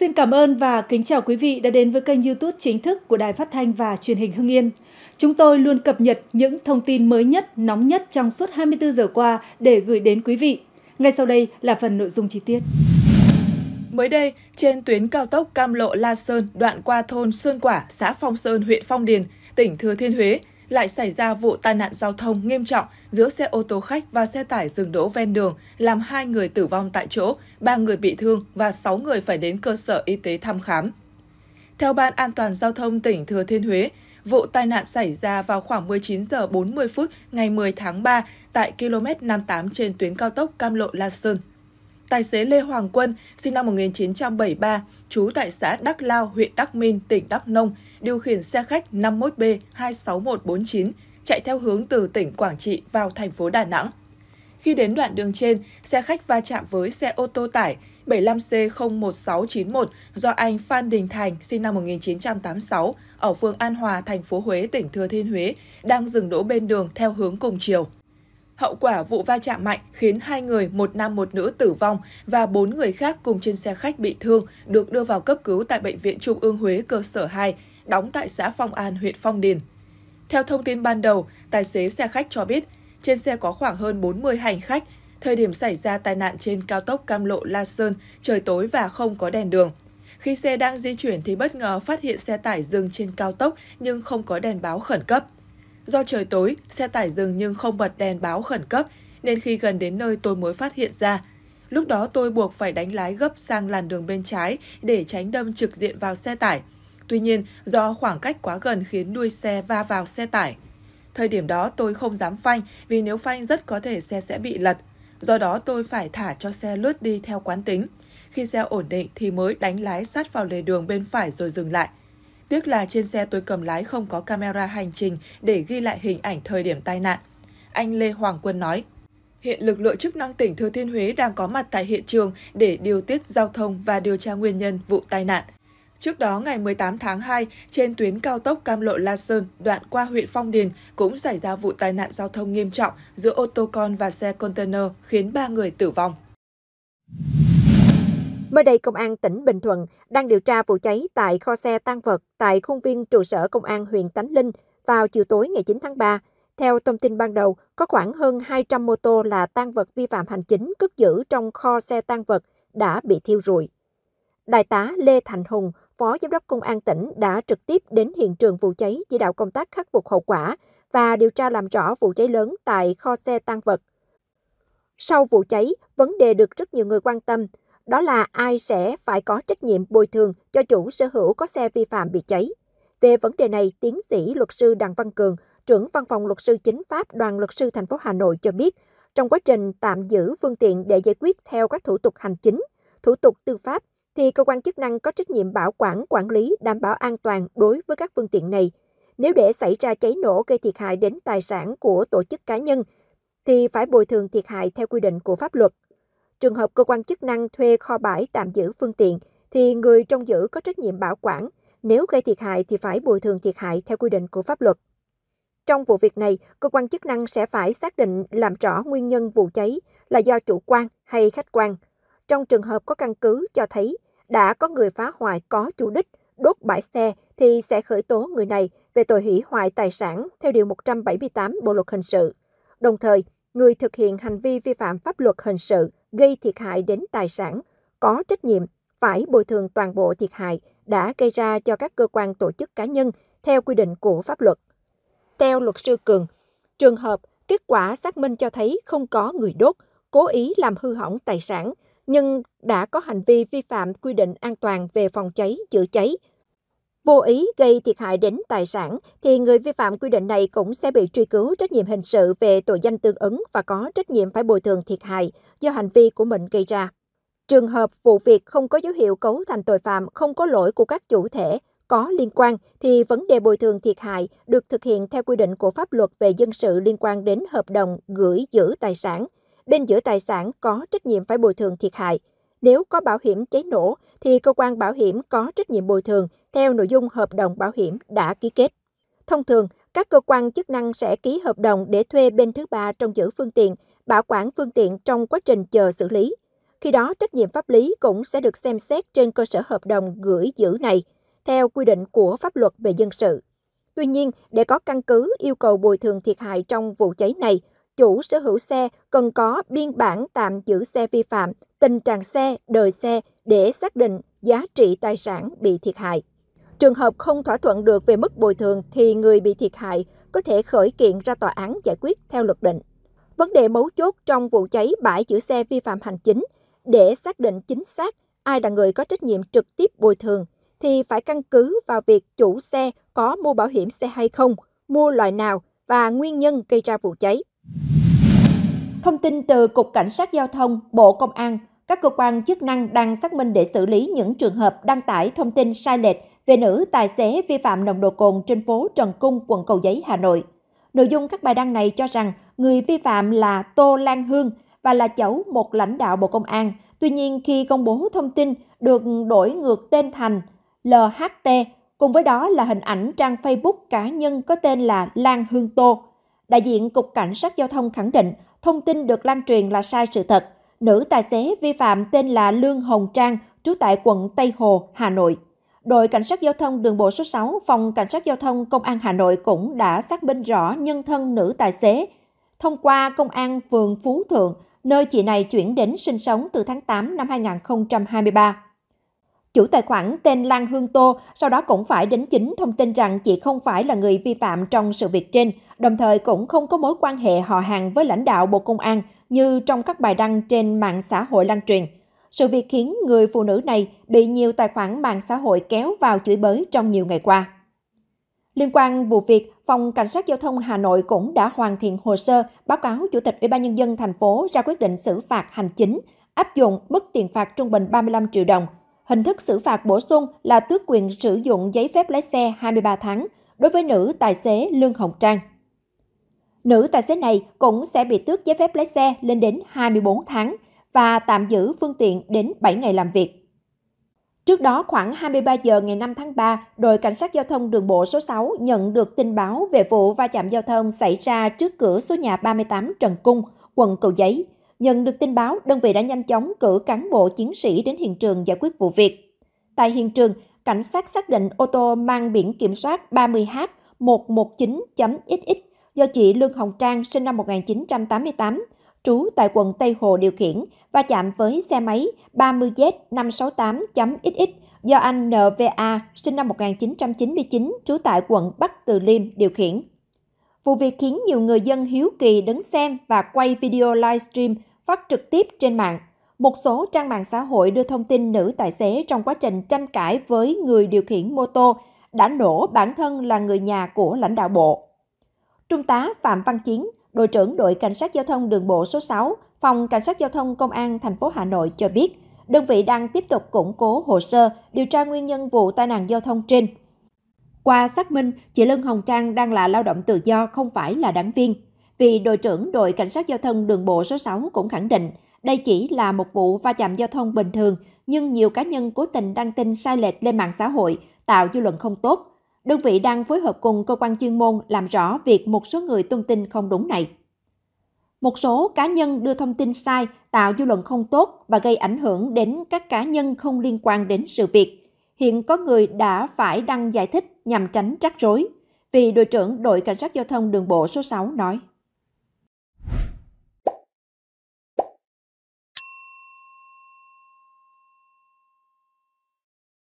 Xin cảm ơn và kính chào quý vị đã đến với kênh YouTube chính thức của Đài Phát thanh và Truyền hình Hưng Yên. Chúng tôi luôn cập nhật những thông tin mới nhất, nóng nhất trong suốt 24 giờ qua để gửi đến quý vị. Ngay sau đây là phần nội dung chi tiết. Mới đây, trên tuyến cao tốc Cam Lộ La Sơn đoạn qua thôn Sơn Quả, xã Phong Sơn, huyện Phong Điền, tỉnh Thừa Thiên Huế, lại xảy ra vụ tai nạn giao thông nghiêm trọng giữa xe ô tô khách và xe tải dừng đỗ ven đường, làm hai người tử vong tại chỗ, ba người bị thương và sáu người phải đến cơ sở y tế thăm khám. Theo Ban An toàn Giao thông tỉnh Thừa Thiên Huế, vụ tai nạn xảy ra vào khoảng 19 giờ 40 phút ngày 10 tháng 3 tại km 58 trên tuyến cao tốc Cam Lộ La Sơn tài xế Lê Hoàng Quân, sinh năm 1973, trú tại xã Đắc Lao, huyện Đắc Minh, tỉnh Đắk Nông, điều khiển xe khách 51B26149 chạy theo hướng từ tỉnh Quảng Trị vào thành phố Đà Nẵng. Khi đến đoạn đường trên, xe khách va chạm với xe ô tô tải 75C01691 do anh Phan Đình Thành, sinh năm 1986, ở phường An Hòa, thành phố Huế, tỉnh Thừa Thiên Huế, đang dừng đỗ bên đường theo hướng cùng chiều. Hậu quả vụ va chạm mạnh khiến hai người, một nam một nữ tử vong và bốn người khác cùng trên xe khách bị thương được đưa vào cấp cứu tại Bệnh viện Trung ương Huế cơ sở 2, đóng tại xã Phong An, huyện Phong Điền. Theo thông tin ban đầu, tài xế xe khách cho biết trên xe có khoảng hơn 40 hành khách. Thời điểm xảy ra tai nạn trên cao tốc Cam Lộ La Sơn, trời tối và không có đèn đường. Khi xe đang di chuyển thì bất ngờ phát hiện xe tải dừng trên cao tốc nhưng không có đèn báo khẩn cấp. Do trời tối, xe tải dừng nhưng không bật đèn báo khẩn cấp, nên khi gần đến nơi tôi mới phát hiện ra. Lúc đó tôi buộc phải đánh lái gấp sang làn đường bên trái để tránh đâm trực diện vào xe tải. Tuy nhiên, do khoảng cách quá gần khiến đuôi xe va vào xe tải. Thời điểm đó tôi không dám phanh vì nếu phanh rất có thể xe sẽ bị lật. Do đó tôi phải thả cho xe lướt đi theo quán tính. Khi xe ổn định thì mới đánh lái sát vào lề đường bên phải rồi dừng lại. Tiếc là trên xe tôi cầm lái không có camera hành trình để ghi lại hình ảnh thời điểm tai nạn. Anh Lê Hoàng Quân nói, hiện lực lượng chức năng tỉnh Thừa Thiên Huế đang có mặt tại hiện trường để điều tiết giao thông và điều tra nguyên nhân vụ tai nạn. Trước đó, ngày 18 tháng 2, trên tuyến cao tốc Cam Lộ La Sơn, đoạn qua huyện Phong Điền, cũng xảy ra vụ tai nạn giao thông nghiêm trọng giữa ô tô con và xe container khiến 3 người tử vong. Mới đây, Công an tỉnh Bình Thuận đang điều tra vụ cháy tại kho xe tăng vật tại khuôn viên trụ sở Công an huyện Tánh Linh vào chiều tối ngày 9 tháng 3. Theo thông tin ban đầu, có khoảng hơn 200 mô tô là tăng vật vi phạm hành chính cất giữ trong kho xe tăng vật đã bị thiêu rụi. Đại tá Lê Thành Hùng, Phó Giám đốc Công an tỉnh đã trực tiếp đến hiện trường vụ cháy chỉ đạo công tác khắc phục hậu quả và điều tra làm rõ vụ cháy lớn tại kho xe tăng vật. Sau vụ cháy, vấn đề được rất nhiều người quan tâm đó là ai sẽ phải có trách nhiệm bồi thường cho chủ sở hữu có xe vi phạm bị cháy. Về vấn đề này, tiến sĩ luật sư Đặng Văn Cường, trưởng văn phòng luật sư chính pháp đoàn luật sư thành phố Hà Nội cho biết, trong quá trình tạm giữ phương tiện để giải quyết theo các thủ tục hành chính, thủ tục tư pháp, thì cơ quan chức năng có trách nhiệm bảo quản, quản lý, đảm bảo an toàn đối với các phương tiện này. Nếu để xảy ra cháy nổ gây thiệt hại đến tài sản của tổ chức cá nhân, thì phải bồi thường thiệt hại theo quy định của pháp luật. Trường hợp cơ quan chức năng thuê kho bãi tạm giữ phương tiện, thì người trong giữ có trách nhiệm bảo quản. Nếu gây thiệt hại thì phải bồi thường thiệt hại theo quy định của pháp luật. Trong vụ việc này, cơ quan chức năng sẽ phải xác định làm rõ nguyên nhân vụ cháy là do chủ quan hay khách quan. Trong trường hợp có căn cứ cho thấy đã có người phá hoại có chủ đích, đốt bãi xe thì sẽ khởi tố người này về tội hủy hoại tài sản theo Điều 178 Bộ Luật Hình sự. Đồng thời, người thực hiện hành vi vi phạm pháp luật hình sự gây thiệt hại đến tài sản, có trách nhiệm phải bồi thường toàn bộ thiệt hại đã gây ra cho các cơ quan tổ chức cá nhân theo quy định của pháp luật. Theo luật sư Cường, trường hợp kết quả xác minh cho thấy không có người đốt, cố ý làm hư hỏng tài sản, nhưng đã có hành vi vi phạm quy định an toàn về phòng cháy, chữa cháy, vô ý gây thiệt hại đến tài sản thì người vi phạm quy định này cũng sẽ bị truy cứu trách nhiệm hình sự về tội danh tương ứng và có trách nhiệm phải bồi thường thiệt hại do hành vi của mình gây ra. Trường hợp vụ việc không có dấu hiệu cấu thành tội phạm, không có lỗi của các chủ thể có liên quan thì vấn đề bồi thường thiệt hại được thực hiện theo quy định của pháp luật về dân sự liên quan đến hợp đồng gửi giữ tài sản. Bên giữ tài sản có trách nhiệm phải bồi thường thiệt hại. Nếu có bảo hiểm cháy nổ, thì cơ quan bảo hiểm có trách nhiệm bồi thường theo nội dung hợp đồng bảo hiểm đã ký kết. Thông thường, các cơ quan chức năng sẽ ký hợp đồng để thuê bên thứ ba trong giữ phương tiện, bảo quản phương tiện trong quá trình chờ xử lý. Khi đó, trách nhiệm pháp lý cũng sẽ được xem xét trên cơ sở hợp đồng gửi giữ này, theo quy định của pháp luật về dân sự. Tuy nhiên, để có căn cứ yêu cầu bồi thường thiệt hại trong vụ cháy này, chủ sở hữu xe cần có biên bản tạm giữ xe vi phạm tình trạng xe, đời xe để xác định giá trị tài sản bị thiệt hại. Trường hợp không thỏa thuận được về mức bồi thường thì người bị thiệt hại có thể khởi kiện ra tòa án giải quyết theo luật định. Vấn đề mấu chốt trong vụ cháy bãi giữ xe vi phạm hành chính để xác định chính xác ai là người có trách nhiệm trực tiếp bồi thường thì phải căn cứ vào việc chủ xe có mua bảo hiểm xe hay không, mua loại nào và nguyên nhân gây ra vụ cháy. Thông tin từ Cục Cảnh sát Giao thông, Bộ Công an các cơ quan chức năng đang xác minh để xử lý những trường hợp đăng tải thông tin sai lệch về nữ tài xế vi phạm nồng độ cồn trên phố Trần Cung, quận Cầu Giấy, Hà Nội. Nội dung các bài đăng này cho rằng người vi phạm là Tô Lan Hương và là cháu một lãnh đạo Bộ Công an. Tuy nhiên, khi công bố thông tin được đổi ngược tên thành LHT, cùng với đó là hình ảnh trang Facebook cá nhân có tên là Lan Hương Tô. Đại diện Cục Cảnh sát Giao thông khẳng định thông tin được lan truyền là sai sự thật – nữ tài xế vi phạm tên là Lương Hồng Trang, trú tại quận Tây Hồ, Hà Nội. Đội Cảnh sát Giao thông Đường bộ số 6, Phòng Cảnh sát Giao thông Công an Hà Nội cũng đã xác minh rõ nhân thân nữ tài xế. Thông qua Công an phường Phú Thượng, nơi chị này chuyển đến sinh sống từ tháng 8 năm 2023. Chủ tài khoản tên Lan Hương Tô sau đó cũng phải đính chính thông tin rằng chị không phải là người vi phạm trong sự việc trên, đồng thời cũng không có mối quan hệ họ hàng với lãnh đạo Bộ Công an, như trong các bài đăng trên mạng xã hội lan truyền. Sự việc khiến người phụ nữ này bị nhiều tài khoản mạng xã hội kéo vào chửi bới trong nhiều ngày qua. Liên quan vụ việc, Phòng Cảnh sát Giao thông Hà Nội cũng đã hoàn thiện hồ sơ báo cáo Chủ tịch Ủy ban Nhân dân thành phố ra quyết định xử phạt hành chính, áp dụng mức tiền phạt trung bình 35 triệu đồng. Hình thức xử phạt bổ sung là tước quyền sử dụng giấy phép lái xe 23 tháng đối với nữ tài xế Lương Hồng Trang. Nữ tài xế này cũng sẽ bị tước giấy phép lái xe lên đến 24 tháng và tạm giữ phương tiện đến 7 ngày làm việc. Trước đó khoảng 23 giờ ngày 5 tháng 3, đội cảnh sát giao thông đường bộ số 6 nhận được tin báo về vụ va chạm giao thông xảy ra trước cửa số nhà 38 Trần Cung, quận Cầu Giấy. Nhận được tin báo, đơn vị đã nhanh chóng cử cán bộ chiến sĩ đến hiện trường giải quyết vụ việc. Tại hiện trường, cảnh sát xác định ô tô mang biển kiểm soát 30H119.xx do chị Lương Hồng Trang sinh năm 1988, trú tại quận Tây Hồ điều khiển và chạm với xe máy 30Z568.xx do anh NVA sinh năm 1999 trú tại quận Bắc Từ Liêm điều khiển. Vụ việc khiến nhiều người dân hiếu kỳ đứng xem và quay video livestream phát trực tiếp trên mạng. Một số trang mạng xã hội đưa thông tin nữ tài xế trong quá trình tranh cãi với người điều khiển mô tô đã nổ bản thân là người nhà của lãnh đạo bộ. Trung tá Phạm Văn Chiến, đội trưởng đội cảnh sát giao thông đường bộ số 6, phòng cảnh sát giao thông công an thành phố Hà Nội cho biết, đơn vị đang tiếp tục củng cố hồ sơ điều tra nguyên nhân vụ tai nạn giao thông trên. Qua xác minh, chị Lân Hồng Trang đang là lao động tự do, không phải là đảng viên. Vì đội trưởng đội cảnh sát giao thông đường bộ số 6 cũng khẳng định, đây chỉ là một vụ va chạm giao thông bình thường, nhưng nhiều cá nhân cố tình đăng tin sai lệch lên mạng xã hội, tạo dư luận không tốt, Đơn vị đang phối hợp cùng cơ quan chuyên môn làm rõ việc một số người tung tin không đúng này. Một số cá nhân đưa thông tin sai, tạo dư luận không tốt và gây ảnh hưởng đến các cá nhân không liên quan đến sự việc. Hiện có người đã phải đăng giải thích nhằm tránh rắc rối, vì đội trưởng đội cảnh sát giao thông đường bộ số 6 nói.